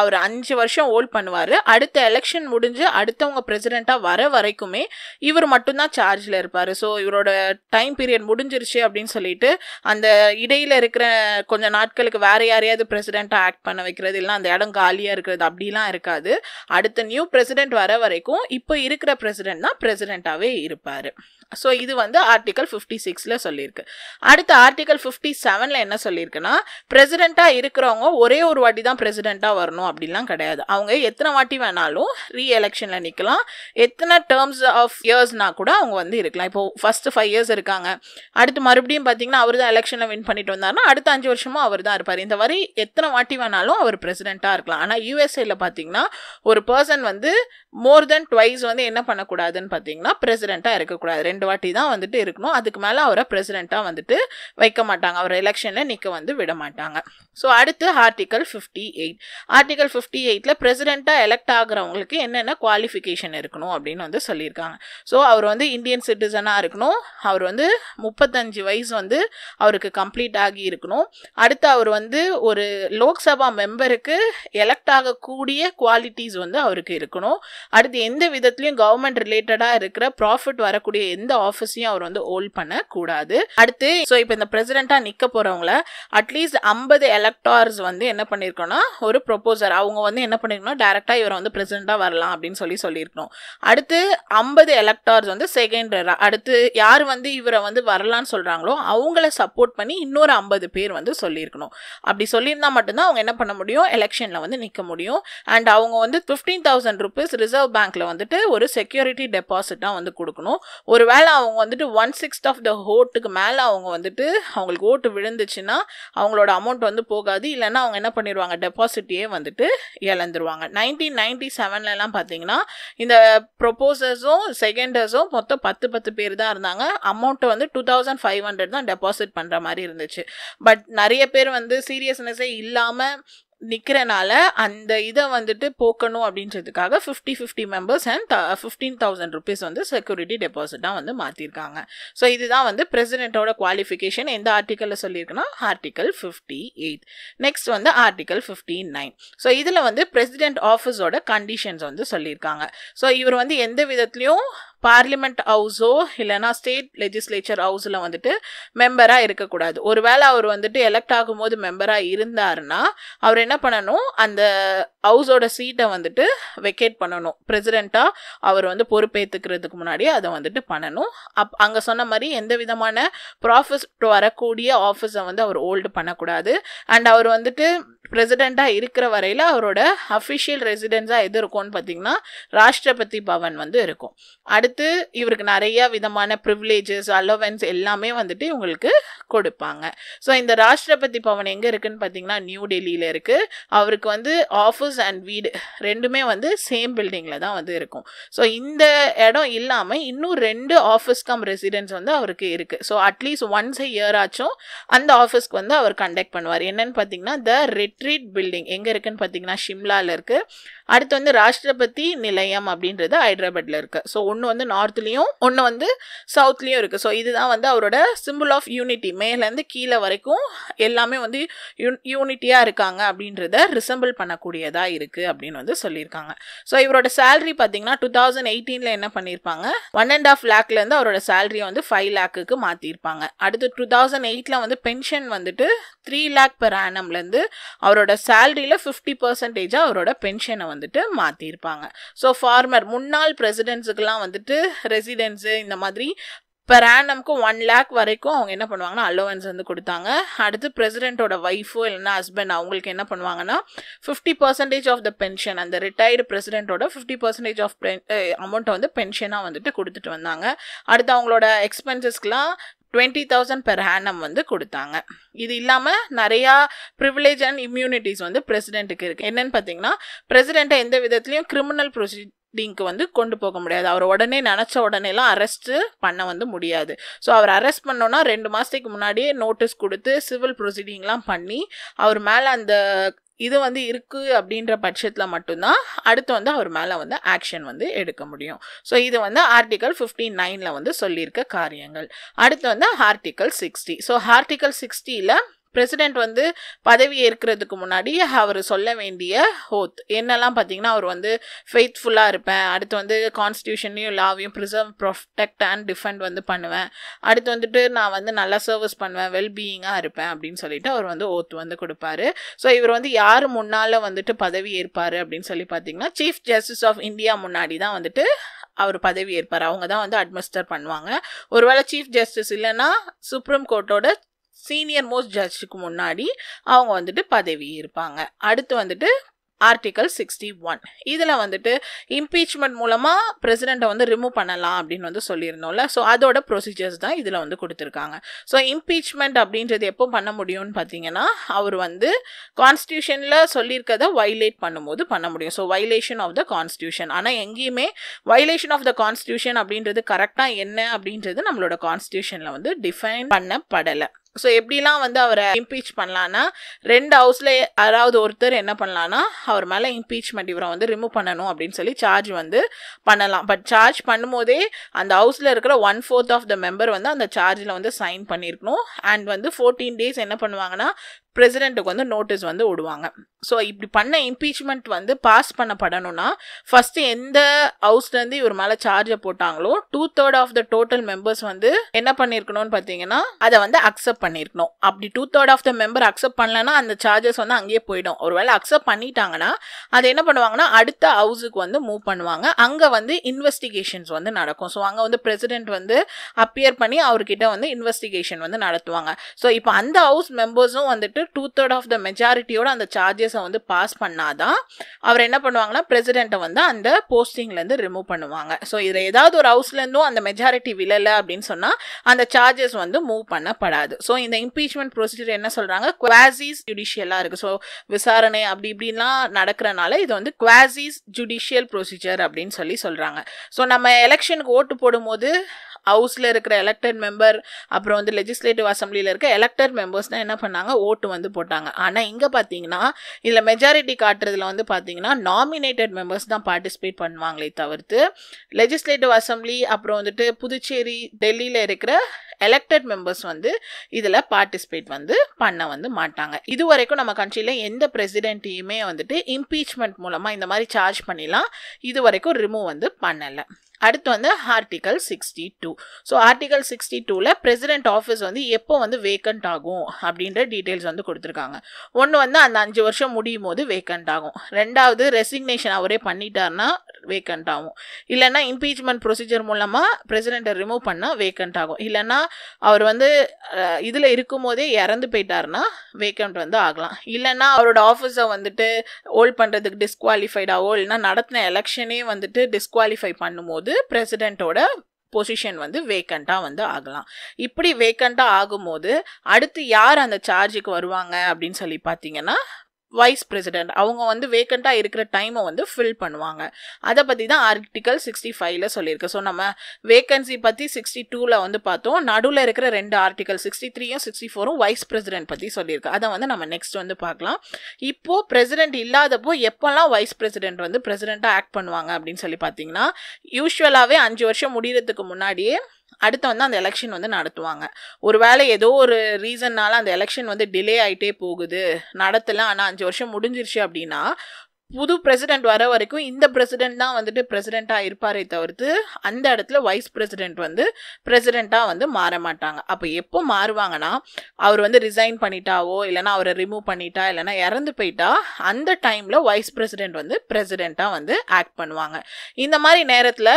அவர் அஞ்சு வருஷம் ஹோல்ட் பண்ணுவார் அடுத்த எலெக்ஷன் முடிஞ்சு அடுத்தவங்க பிரசிடெண்ட்டாக வர வரைக்குமே இவர் மட்டும்தான் சார்ஜில் இருப்பார் ஸோ இவரோட டைம் பீரியட் முடிஞ்சிருச்சு அப்படின்னு சொல்லிட்டு அந்த இடையில் இருக்கிற கொஞ்சம் நாட்களுக்கு வேறு யாரையாவது பிரசிடெண்ட்டாக ஆக்ட் பண்ண வைக்கிறது இல்லை அந்த இடம் காலியாக இருக்கிறது அப்படிலாம் இருக்காது அடுத்த நியூ பிரசிடெண்ட் வர வரைக்கும் இப்போ இருக்கிற பிரசிடெண்ட் தான் பிரசிடெண்ட்டாகவே இருப்பார் ஸோ இது வந்து ஆர்டிகல் ஃபிஃப்டி சிக்ஸில் சொல்லியிருக்கு அடுத்த ஆர்டிகல் ஃபிஃப்டி செவனில் என்ன சொல்லியிருக்குன்னா பிரசிடெண்ட்டாக இருக்கிறவங்க ஒரே ஒரு வாட்டி தான் பிரசிடெண்ட்டாக வரணும் அப்படிலாம் கிடையாது அவங்க எத்தனை வாட்டி வேணாலும் ரீ எலெக்ஷனில் நிற்கலாம் எத்தனை டேர்ம்ஸ் ஆஃப் இயர்ஸ்னா கூட அவங்க வந்து இருக்கலாம் இப்போ ஃபஸ்ட்டு ஃபைவ் இயர்ஸ் இருக்காங்க அடுத்து மறுபடியும் பார்த்தீங்கன்னா அவர் தான் எலெக்ஷனில் வின் பண்ணிட்டு வந்தாருன்னா அடுத்த அஞ்சு வருஷமும் அவர் தான் இருப்பார் இந்த மாதிரி எத்தனை வாட்டி வேணாலும் அவர் பிரசிடெண்ட்டாக இருக்கலாம் ஆனால் யூஎஸ்ஏல பார்த்தீங்கன்னா ஒரு பர்சன் வந்து மோர் தென் ட்வைஸ் வந்து என்ன பண்ணக்கூடாதுன்னு பார்த்தீங்கன்னா பிரசிடெண்ட்டாக இருக்கக்கூடாது ரெண்டு வாட்டி தான் வந்துட்டு இருக்கணும் அதுக்கு மேலே அவரை பிரசிடெண்ட்டாக வந்துட்டு வைக்க மாட்டாங்க அவர் எலெக்ஷனில் நிற்க வந்து விட மாட்டாங்க ஸோ அடுத்து article fifty eight article fifty எயிட்டில் பிரசிடெண்ட்டாக எலெக்ட் ஆகிறவங்களுக்கு என்னென்ன குவாலிஃபிகேஷன் இருக்கணும் அப்படின்னு வந்து சொல்லியிருக்காங்க ஸோ அவர் வந்து இந்தியன் சிட்டிசனாக இருக்கணும் அவர் வந்து முப்பத்தஞ்சு வயசு வந்து அவருக்கு கம்ப்ளீட் ஆகி இருக்கணும் அடுத்து அவர் வந்து ஒரு லோக்சபா மெம்பருக்கு எலெக்ட் ஆகக்கூடிய குவாலிட்டிஸ் வந்து அவருக்கு இருக்கணும் அடுத்து எந்த விதத்துலையும் கவர்மெண்ட் ரிலேட்டடாக இருக்கிற ப்ராஃபிட் வரக்கூடிய எந்த ஆஃபீஸையும் அவர் வந்து ஹோல்ட் பண்ணக்கூடாது அடுத்து ஸோ இப்போ இந்த பிரசிடண்டா நிக்க போகிறவங்கள அட்லீஸ்ட் ஐம்பது எலக்டார்ஸ் வந்து என்ன பண்ணியிருக்கோன்னா ஒரு ப்ரொப்போசர் அவங்க வந்து என்ன பண்ணிருக்கணும் டேரெக்டாக இவரை வந்து பிரசிடண்டா வரலாம் அப்படின்னு சொல்லி சொல்லியிருக்கணும் அடுத்து ஐம்பது எலக்டார்ஸ் வந்து செகண்ட் அடுத்து யார் வந்து இவரை வந்து வரலான்னு சொல்கிறாங்களோ அவங்கள சப்போர்ட் பண்ணி இன்னொரு ஐம்பது பேர் வந்து சொல்லியிருக்கணும் அப்படி சொல்லியிருந்தால் மட்டும்தான் அவங்க என்ன பண்ண முடியும் எலெக்ஷனில் வந்து நிற்க முடியும் அண்ட் அவங்க வந்து ஃபிஃப்டீன் தௌசண்ட் ருபீஸ் ரிசர்வ் பேங்க்கில் வந்துட்டு ஒரு செக்யூரிட்டி டெபாசிட்டாக வந்து கொடுக்கணும் ஒரு வேளை அவங்க வந்துட்டு ஒன் சிக்ஸ்த் ஆஃப் த ஓட்டுக்கு மேலே அவங்க வந்துட்டு அவங்களுக்கு ஓட்டு விழுந்துச்சுன்னா அவங்களோட அமௌண்ட் வந்து போகாது இல்லைன்னா அவங்க என்ன பண்ணிடுவாங்க டெபாசிட்டியே வந்துட்டு இழந்துருவாங்க நைன்டீன் நைன்டி செவன்லலாம் பார்த்தீங்கன்னா இந்த ப்ரொப்போசர்ஸும் செகண்டர்ஸும் மொத்தம் பத்து பத்து பேர் தான் இருந்தாங்க அமௌண்ட்டை வந்து டூ தௌசண்ட் ஃபைவ் ஹண்ட்ரட் தான் டெபாசிட் பண்ணுற மாதிரி இருந்துச்சு பட் நிறைய பேர் வந்து சீரியஸ்னஸே இல்லாமல் நிற்கிறனால அந்த இதை வந்துட்டு போக்கணும் அப்படின்றதுக்காக fifty fifty members and fifteen thousand rupees வந்து செக்யூரிட்டி டெபாசிட்டாக வந்து மாற்றிருக்காங்க ஸோ இதுதான் வந்து பிரசிடென்ட்டோட குவாலிஃபிகேஷன் எந்த ஆர்டிக்கலில் சொல்லியிருக்குன்னா ஆர்டிக்கல் ஃபிஃப்டி எயிட் நெக்ஸ்ட் வந்து ஆர்டிக்கல் ஃபிஃப்டி நைன் ஸோ இதில் வந்து பிரசிடென்ட் ஆஃபீஸோட கண்டிஷன்ஸ் வந்து சொல்லியிருக்காங்க ஸோ இவர் வந்து எந்த விதத்துலையும் பார்லிமெண்ட் ஹவுஸோ இல்லைனா ஸ்டேட் லெஜிஸ்லேச்சர் ஹவுஸில் வந்துட்டு மெம்பராக இருக்கக்கூடாது ஒருவேளை அவர் வந்துட்டு எலெக்ட் ஆகும்போது மெம்பராக இருந்தாருன்னா அவர் என்ன பண்ணணும் அந்த ஹவுஸோட சீட்டை வந்துட்டு வெக்கேட் பண்ணணும் பிரசிடெண்ட்டாக அவர் வந்து பொறுப்பேற்றுக்கிறதுக்கு முன்னாடி அதை வந்துட்டு பண்ணணும் அப் அங்கே சொன்ன மாதிரி எந்த விதமான ப்ராஃபிட் வரக்கூடிய ஆஃபீஸை வந்து அவர் ஹோல்டு பண்ணக்கூடாது அண்ட் அவர் வந்துட்டு பிரசிடெண்ட்டாக இருக்கிற வரையில் அவரோட அஃபிஷியல் ரெசிடென்ஸாக எது இருக்கும்னு பார்த்தீங்கன்னா ராஷ்டிரபதி பவன் வந்து இருக்கும் அடுத்து வந்துட்டு இவருக்கு நிறையா விதமான ப்ரிவிலேஜஸ் அலோவன்ஸ் எல்லாமே வந்துட்டு இவங்களுக்கு கொடுப்பாங்க ஸோ இந்த ராஷ்டிரபதி பவன் எங்கே இருக்குதுன்னு பார்த்தீங்கன்னா நியூ டெல்லியில் இருக்குது அவருக்கு வந்து ஆஃபீஸ் அண்ட் வீடு ரெண்டுமே வந்து சேம் பில்டிங்கில் தான் வந்து இருக்கும் ஸோ இந்த இடம் இல்லாமல் இன்னும் ரெண்டு ஆஃபீஸ் கம் ரெசிடென்ஸ் வந்து அவருக்கு இருக்குது so at least once a year ஆச்சும் அந்த ஆஃபீஸ்க்கு வந்து அவர் கண்டக்ட் பண்ணுவார் என்னன்னு பார்த்தீங்கன்னா த ரெட்ரீட் பில்டிங் எங்கே இருக்குன்னு பார்த்தீங்கன்னா ஷிம்லாவில் இருக்குது அடுத்து வந்து ராஷ்டிரபதி நிலையம் அப்படின்றது ஹைதராபாத்தில் இருக்குது ஸோ ஒன்று வந்து நார்த்லேயும் ஒன்று வந்து சவுத்லேயும் இருக்குது ஸோ இதுதான் வந்து அவரோட சிம்பிள் ஆஃப் யூனிட்டி மேலேருந்து கீழே வரைக்கும் எல்லாமே வந்து யூனிட்டியாக இருக்காங்க அப்படின்றத ரிசம்பிள் பண்ணக்கூடியதாக இருக்குது அப்படின்னு வந்து சொல்லியிருக்காங்க ஸோ இவரோட சேலரி பார்த்தீங்கன்னா டூ தௌசண்ட் எயிட்டீனில் என்ன பண்ணியிருப்பாங்க ஒன் அண்ட் ஆஃப் லேக்லேருந்து அவரோட சேலரியை வந்து ஃபைவ் லேக்குக்கு மாற்றிருப்பாங்க அடுத்து டூ தௌசண்ட் எயிட்டில் வந்து பென்ஷன் வந்துட்டு த்ரீ லேக் பெர் ஆனம்லேருந்து அவரோட சேலரியில் ஃபிஃப்டி பர்சன்டேஜாக அவரோட பென்ஷனை வந்துட்டு மாற்றியிருப்பாங்க ஸோ ஃபார்மர் முன்னாள் பிரசிடென்ட்ஸுக்கெல்லாம் வந்துட்டு வந்துட்டு ரெசிடென்ஸு இந்த மாதிரி பெர் ஆனம்க்கு ஒன் லேக் வரைக்கும் அவங்க என்ன பண்ணுவாங்கன்னா அலோவன்ஸ் வந்து கொடுத்தாங்க அடுத்து பிரசிடென்ட்டோட ஒய்ஃபோ இல்லைன்னா ஹஸ்பண்ட் அவங்களுக்கு என்ன பண்ணுவாங்கன்னா fifty percentage of the pension அந்த ரிட்டையர்டு பிரசிடென்ட்டோட ஃபிஃப்டி பர்சன்டேஜ் ஆஃப் அமௌண்ட்டை வந்து பென்ஷனாக வந்துட்டு கொடுத்துட்டு வந்தாங்க அடுத்து அவங்களோட எக்ஸ்பென்சஸ்க்கெலாம் டுவெண்ட்டி தௌசண்ட் பெர் ஹேனம் வந்து கொடுத்தாங்க இது இல்லாமல் நிறையா ப்ரிவிலேஜ் அண்ட் இம்யூனிட்டிஸ் வந்து பிரசிடென்ட்டுக்கு இருக்குது என்னென்னு பார்த்தீங்கன்னா பிரசிடெண்ட்டை எந்த விதத்துலையும் கிரிமினல் ப்ரொசீ டீங்க்கு வந்து கொண்டு போக முடியாது அவர் உடனே நினச்ச உடனேலாம் அரெஸ்ட்டு பண்ண வந்து முடியாது ஸோ அவர் அரெஸ்ட் பண்ணோன்னா ரெண்டு மாதத்துக்கு முன்னாடியே நோட்டீஸ் கொடுத்து சிவில் ப்ரொசீடிங்லாம் பண்ணி அவர் மேலே அந்த இது வந்து இருக்குது அப்படின்ற பட்சத்தில் மட்டும்தான் அடுத்து வந்து அவர் மேலே வந்து ஆக்ஷன் வந்து எடுக்க முடியும் ஸோ இது வந்து ஆர்டிக்கல் ஃபிஃப்டி நைனில் வந்து சொல்லியிருக்க காரியங்கள் அடுத்து வந்து ஆர்டிக்கல் சிக்ஸ்டி ஸோ ஆர்டிக்கல் சிக்ஸ்டியில் பிரசிடென்ட் வந்து பதவி ஏற்கிறதுக்கு முன்னாடி அவர் சொல்ல வேண்டிய ஹோத் என்னெல்லாம் பார்த்தீங்கன்னா அவர் வந்து ஃபெய்த்ஃபுல்லாக இருப்பேன் அடுத்து வந்து கான்ஸ்டியூஷனையும் லாவையும் ப்ரிசர்வ் ப்ரொடெக்ட் அண்ட் டிஃபெண்ட் வந்து பண்ணுவேன் அடுத்து வந்துட்டு நான் வந்து நல்லா சர்வீஸ் பண்ணுவேன் வெல்பீயிங்காக இருப்பேன் அப்படின்னு சொல்லிட்டு அவர் வந்து ஓத் வந்து கொடுப்பாரு ஸோ இவர் வந்து யார் முன்னால் வந்துட்டு பதவி ஏற்பார் அப்படின்னு சொல்லி பார்த்தீங்கன்னா சீஃப் ஜஸ்டிஸ் ஆஃப் இந்தியா முன்னாடி தான் வந்துட்டு அவர் பதவி ஏற்பார் அவங்க தான் வந்து அட்மினிஸ்டர் பண்ணுவாங்க ஒருவேளை சீஃப் ஜஸ்டிஸ் இல்லைன்னா சுப்ரீம் கோர்ட்டோட சீனியர் மோஸ்ட் ஜட்ஜுக்கு முன்னாடி அவங்க வந்துட்டு பதவி இருப்பாங்க அடுத்து வந்துட்டு ஆர்டிக்கல் சிக்ஸ்டி ஒன் இதில் வந்துட்டு இம்பீச்மெண்ட் மூலமாக பிரசிடெண்ட்டை வந்து ரிமூவ் பண்ணலாம் அப்படின்னு வந்து சொல்லியிருந்தோம்ல ஸோ அதோட ப்ரொசீஜர்ஸ் தான் இதில் வந்து கொடுத்துருக்காங்க ஸோ இம்பீச்மெண்ட் அப்படின்றது எப்போ பண்ண முடியும்னு பார்த்தீங்கன்னா அவர் வந்து கான்ஸ்டியூஷனில் சொல்லியிருக்கத வைலேட் பண்ணும்போது பண்ண முடியும் so violation of the constitution ஆனால் எங்கேயுமே வைலேஷன் ஆஃப் த கான்ஸ்டியூஷன் அப்படின்றது கரெக்டாக என்ன அப்படின்றது நம்மளோட கான்ஸ்டியூஷனில் வந்து டிஃபைன் பண்ணப்படலை ஸோ எப்படிலாம் வந்து அவரை இம்பீச் பண்ணலான்னா ரெண்டு ஹவுஸில் யாராவது ஒருத்தர் என்ன பண்ணலான்னா அவர் மேலே இம்பீச்மெண்ட் இவரை வந்து ரிமூவ் பண்ணணும் அப்படின்னு சொல்லி சார்ஜ் வந்து பண்ணலாம் பட் சார்ஜ் பண்ணும்போதே அந்த ஹவுஸில் இருக்கிற one fourth of the member வந்து அந்த சார்ஜில் வந்து சைன் பண்ணியிருக்கணும் அண்ட் வந்து ஃபோர்டீன் டேஸ் என்ன பண்ணுவாங்கன்னா பிரசிடெண்ட்டுக்கு வந்து நோட்டீஸ் வந்து விடுவாங்க ஸோ இப்படி பண்ண இம்பீச்மெண்ட் வந்து பாஸ் பண்ணப்படணும்னா ஃபஸ்ட்டு எந்த ஹவுஸ்லேருந்து இவர் மேலே சார்ஜை போட்டாங்களோ two third of the total members வந்து என்ன பண்ணியிருக்கணும்னு பார்த்தீங்கன்னா அதை வந்து அக்செப்ட் பண்ணியிருக்கணும் அப்படி two third of the member accept பண்ணலன்னா அந்த சார்ஜஸ் வந்து அங்கேயே போயிடும் ஒரு வேளை அக்செப்ட் பண்ணிட்டாங்கன்னா அதை என்ன பண்ணுவாங்கன்னா அடுத்த ஹவுஸுக்கு வந்து மூவ் பண்ணுவாங்க அங்கே வந்து இன்வெஸ்டிகேஷன்ஸ் வந்து நடக்கும் ஸோ அங்கே வந்து பிரசிடென்ட் வந்து அப்பியர் பண்ணி அவர்கிட்ட வந்து இன்வெஸ்டிகேஷன் வந்து நடத்துவாங்க ஸோ இப்போ அந்த ஹவுஸ் மெம்பர்ஸும் வந்துட்டு டூ தேர்ட் ஆஃப் த மெஜாரிட்டியோட அந்த சார்ஜஸை வந்து பாஸ் பண்ணாதான் அவர் என்ன பண்ணுவாங்கன்னா பிரசிடென்ட்டை வந்து அந்த போஸ்டிங்லேருந்து ரிமூவ் பண்ணுவாங்க ஸோ இதில் ஏதாவது ஒரு ஹவுஸ்லேருந்தும் அந்த மெஜாரிட்டி விழலை அப்படின்னு சொன்னால் அந்த சார்ஜஸ் வந்து மூவ் பண்ணப்படாது ஸோ இந்த இம்பீச்மெண்ட் ப்ரொசீஜர் என்ன சொல்கிறாங்க குவாசிஸ் ஜுடிஷியலாக இருக்குது ஸோ விசாரணை அப்படி இப்படின்லாம் நடக்கிறனால இது வந்து குவாசிஸ் ஜுடிஷியல் ப்ரொசீஜர் அப்படின்னு சொல்லி சொல்கிறாங்க ஸோ நம்ம எலெக்ஷனுக்கு ஓட்டு போடும்போது ஹவுஸில் இருக்கிற எலெக்டட் மெம்பர் அப்புறம் வந்து லெஜிஸ்லேட்டிவ் அசம்பிளியில் இருக்க எலெக்டட் மெம்பர்ஸ்னால் என்ன பண்ணாங்க ஓட்டு வந்து போட்டாங்க ஆனால் இங்கே பார்த்தீங்கன்னா இதில் மெஜாரிட்டி காட்டுறதுல வந்து பார்த்தீங்கன்னா நாமினேட்டட் மெம்பர்ஸ் தான் பார்ட்டிசிபேட் பண்ணுவாங்களே தவிர்த்து லெஜிஸ்லேட்டிவ் அசம்பிளி அப்புறம் வந்துட்டு புதுச்சேரி டெல்லியில் இருக்கிற எலெக்டட் மெம்பர்ஸ் வந்து இதில் பார்ட்டிசிபேட் வந்து பண்ண வந்து மாட்டாங்க இது வரைக்கும் நம்ம கண்ட்ரியில் எந்த பிரசிடென்ட்டையுமே வந்துட்டு இம்பீச்மெண்ட் மூலமாக இந்த மாதிரி சார்ஜ் பண்ணிலாம் இது வரைக்கும் ரிமூவ் வந்து பண்ணலை அடுத்து வந்து article sixty two so article sixty டூவில் பிரசிடென்ட் ஆஃபீஸ் வந்து எப்போ வந்து வேக்கண்ட் ஆகும் அப்படின்ற டீட்டெயில்ஸ் வந்து கொடுத்துருக்காங்க ஒன்று வந்து அந்த அஞ்சு வருஷம் முடியும் போது வேக்கண்ட் ஆகும் ரெண்டாவது ரெசிக்னேஷன் அவரே பண்ணிட்டார்னா வேக்கண்ட் ஆகும் இல்லைன்னா இம்பீச்மெண்ட் ப்ரொசீஜர் மூலமாக பிரசிடெண்ட்டை ரிமூவ் பண்ணால் வேக்கண்ட் ஆகும் இல்லைன்னா அவர் வந்து இதில் இருக்கும் போதே இறந்து போயிட்டார்னா வேக்கண்ட் வந்து ஆகலாம் இல்லைன்னா அவரோட ஆஃபீஸை வந்துட்டு ஹோல்ட் பண்ணுறதுக்கு டிஸ்குவாலிஃபைடாவோ இல்லைன்னா நடத்தின எலெக்ஷனே வந்துட்டு டிஸ்குவாலிஃபை பண்ணும்போது வந்து பிரசிடெண்ட்டோட பொசிஷன் வந்து வேக்கண்டாக வந்து ஆகலாம் இப்படி வேக்கண்டாக ஆகும்போது அடுத்து யார் அந்த சார்ஜுக்கு வருவாங்க அப்படின்னு சொல்லி பார்த்தீங்கன்னா வைஸ் பிரசிடென்ட் அவங்க வந்து வேக்கண்ட்டாக இருக்கிற டைமை வந்து ஃபில் பண்ணுவாங்க அதை பற்றி தான் ஆர்டிக்கல் சிக்ஸ்டி ஃபைவ்ல சொல்லியிருக்கு ஸோ நம்ம வேக்கன்சி பற்றி சிக்ஸ்டி டூவில் வந்து பார்த்தோம் நடுவில் இருக்கிற ரெண்டு ஆர்டிக்கல் சிக்ஸ்டி த்ரீயும் சிக்ஸ்டி ஃபோரும் வைஸ் பிரசிடென்ட் பற்றி சொல்லியிருக்கு அதை வந்து நம்ம நெக்ஸ்ட் வந்து பார்க்கலாம் இப்போது பிரசிடென்ட் இல்லாதப்போ எப்போல்லாம் வைஸ் பிரசிடென்ட் வந்து பிரசிடெண்ட்டாக ஆக்ட் பண்ணுவாங்க அப்படின்னு சொல்லி பார்த்தீங்கன்னா யூஸ்வலாகவே அஞ்சு வருஷம் முடிகிறதுக்கு முன்னாடியே அடுத்து வந்து அந்த எலெக்ஷன் வந்து நடத்துவாங்க ஒருவேளை ஏதோ ஒரு ரீசன்னால் அந்த எலெக்ஷன் வந்து டிலே ஆகிட்டே போகுது நடத்தலை ஆனால் அஞ்சு வருஷம் முடிஞ்சிருச்சு அப்படின்னா புது பிரசிடென்ட் வர வரைக்கும் இந்த பிரசிடென்ட் தான் வந்துட்டு பிரசிடெண்ட்டாக இருப்பாரே தவிர்த்து அந்த இடத்துல வைஸ் பிரசிடென்ட் வந்து பிரசிடெண்ட்டாக வந்து மாற மாட்டாங்க அப்போ எப்போ மாறுவாங்கன்னா அவர் வந்து ரிசைன் பண்ணிட்டாவோ இல்லைனா அவரை ரிமூவ் பண்ணிட்டா இல்லைனா இறந்து போயிட்டா அந்த டைமில் வைஸ் பிரசிடென்ட் வந்து பிரசிடெண்ட்டாக வந்து ஆக்ட் பண்ணுவாங்க இந்த மாதிரி நேரத்தில்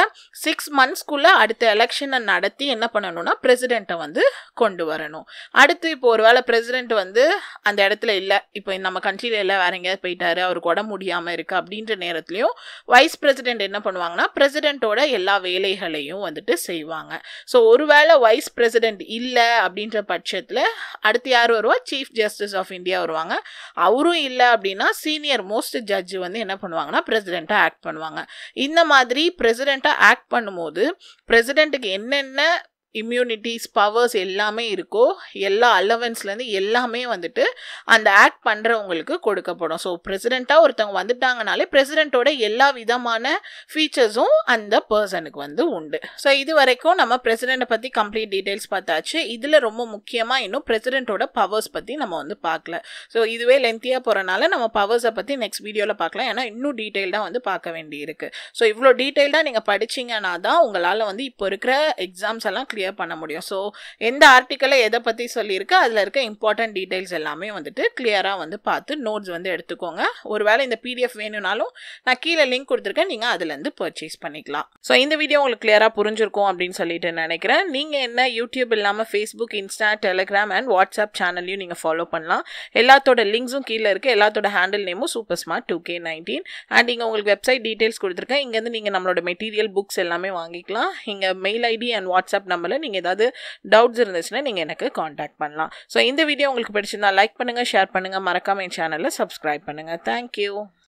சிக்ஸ் மந்த்ஸ்க்குள்ளே அடுத்த எலெக்ஷனை நடத்தி என்ன பண்ணணும்னா பிரசிடெண்ட்டை வந்து கொண்டு வரணும் அடுத்து இப்போ வேளை பிரசிடென்ட் வந்து அந்த இடத்துல இல்லை இப்போ நம்ம கண்ட்ரியில் இல்லை வேற எங்கேயாவது போயிட்டாரு அவருக்கு உடம்பு முடியாமல் இருக்குது அப்படின்ற நேரத்துலையும் வைஸ் பிரசிடென்ட் என்ன பண்ணுவாங்கன்னா பிரசிடெண்ட்டோட எல்லா வேலைகளையும் வந்துட்டு செய்வாங்க ஸோ ஒருவேளை வைஸ் பிரசிடென்ட் இல்லை அப்படின்ற பட்சத்தில் அடுத்து யார் வருவா சீஃப் ஜஸ்டிஸ் ஆஃப் இந்தியா வருவாங்க அவரும் இல்லை அப்படின்னா சீனியர் மோஸ்ட் ஜட்ஜு வந்து என்ன பண்ணுவாங்கன்னா பிரசிடெண்ட்டாக ஆக்ட் பண்ணுவாங்க இந்த மாதிரி பிரசிடெண்ட்டாக ஆக்ட் பண்ணும்போது பிரசிடெண்ட்டுக்கு என்னென்ன இம்யூனிட்டிஸ் பவர்ஸ் எல்லாமே இருக்கோ எல்லா அலவன்ஸ்லேருந்து எல்லாமே வந்துட்டு அந்த ஆக்ட் பண்ணுறவங்களுக்கு கொடுக்கப்படும் ஸோ ப்ரெசிடெண்ட்டாக ஒருத்தவங்க வந்துட்டாங்கனாலே ப்ரெசிடெண்ட்டோட எல்லா விதமான ஃபீச்சர்ஸும் அந்த பர்சனுக்கு வந்து உண்டு ஸோ இது வரைக்கும் நம்ம ப்ரெசிடெண்ட்டை பற்றி கம்ப்ளீட் டீட்டெயில்ஸ் பார்த்தாச்சு இதில் ரொம்ப முக்கியமாக இன்னும் ப்ரெசிடெண்ட்டோட பவர்ஸ் பற்றி நம்ம வந்து பார்க்கல ஸோ இதுவே லென்த்தியாக போகிறனால நம்ம பவர்ஸை பற்றி நெக்ஸ்ட் வீடியோவில் பார்க்கலாம் ஏன்னா இன்னும் டீட்டெயில்டாக வந்து பார்க்க வேண்டியிருக்கு ஸோ இவ்வளோ டீட்டெயில்டாக நீங்கள் படிச்சிங்கன்னா தான் உங்களால் வந்து இப்போ இருக்கிற எக்ஸாம்ஸ் எல்லாம் கிளியர் கிளியர் பண்ண முடியும் ஸோ எந்த ஆர்டிக்கலை எதை பற்றி சொல்லியிருக்கு அதில் இருக்க இம்பார்ட்டன்ட் டீட்டெயில்ஸ் எல்லாமே வந்துட்டு கிளியராக வந்து பார்த்து நோட்ஸ் வந்து எடுத்துக்கோங்க ஒருவேளை இந்த பிடிஎஃப் வேணும்னாலும் நான் கீழே லிங்க் கொடுத்துருக்கேன் நீங்கள் அதுலேருந்து பர்ச்சேஸ் பண்ணிக்கலாம் ஸோ இந்த வீடியோ உங்களுக்கு கிளியராக புரிஞ்சிருக்கும் அப்படின்னு சொல்லிட்டு நினைக்கிறேன் நீங்கள் என்ன யூடியூப் இல்லாமல் Facebook Insta Telegram and WhatsApp சேனல்லையும் நீங்கள் ஃபாலோ பண்ணலாம் எல்லாத்தோட லிங்க்ஸும் கீழே இருக்குது எல்லாத்தோட ஹேண்டில் நேமும் super smart two K nineteen and இங்கே உங்களுக்கு வெப்சைட் டீட்டெயில்ஸ் கொடுத்துருக்கேன் இங்கேருந்து நீங்கள் நம்மளோட மெட்டீரியல் புக்ஸ் எல்லாமே வாங்கிக்கலாம் இங்கே mail ID and WhatsApp number இல்லாமல் நீங்கள் ஏதாவது டவுட்ஸ் இருந்துச்சுன்னா நீங்கள் எனக்கு காண்டாக்ட் பண்ணலாம் ஸோ இந்த வீடியோ உங்களுக்கு பிடிச்சிருந்தா லைக் பண்ணுங்கள் ஷேர் பண்ணுங்கள் மறக்காமல் என் சேனலில் சப்ஸ்கிரைப் பண்ணுங்கள் தேங்க்யூ